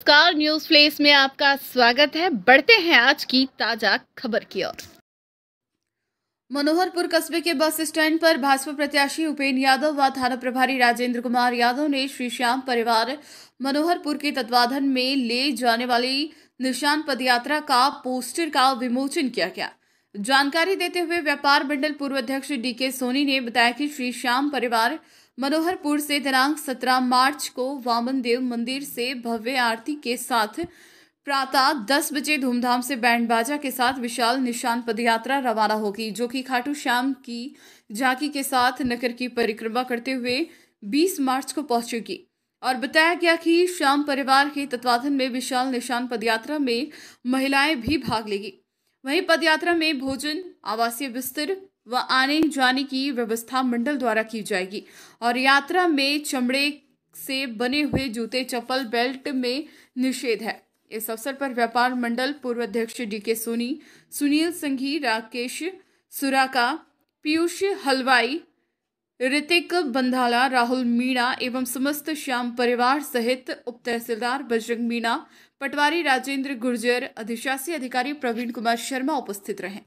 नमस्कार news place में आपका स्वागत है बढ़ते हैं आज की ताजा खबर की ओर मनोहरपुर कस्बे के बस स्टैंड पर भाजपा प्रत्याशी उपेन्द्र यादव व थाना प्रभारी राजेंद्र कुमार यादव ने श्री श्याम परिवार मनोहरपुर के तत्वाधान में ले जाने वाली निशान पदयात्रा का पोस्टर का विमोचन किया गया जानकारी देते हुए व्यापार मंडल पूर्व अध्यक्ष डी के सोनी ने बताया कि श्री श्याम परिवार मनोहरपुर से दिनांक 17 मार्च को वामन देव मंदिर से भव्य आरती के साथ प्रातः 10 बजे धूमधाम से बैंड बाजा के साथ विशाल निशान पदयात्रा रवाना होगी जो कि खाटू श्याम की झांकी के साथ नगर की परिक्रमा करते हुए 20 मार्च को पहुंचेगी और बताया गया कि श्याम परिवार के तत्वाधन में विशाल निशान पदयात्रा में महिलाएं भी भाग लेगी वहीं पदयात्रा में भोजन आवासीय बिस्तर व आने जाने की व्यवस्था मंडल द्वारा की जाएगी और यात्रा में चमड़े से बने हुए जूते चप्पल बेल्ट में निषेध है इस अवसर पर व्यापार मंडल पूर्व अध्यक्ष डी के सोनी सुनील संघी राकेश सुराका पीयूष हलवाई ऋतिक बंधाला राहुल मीणा एवं समस्त श्याम परिवार सहित उप तहसीलदार बजरंग मीणा पटवारी राजेंद्र गुर्जर अधिशासी अधिकारी प्रवीण कुमार शर्मा उपस्थित रहे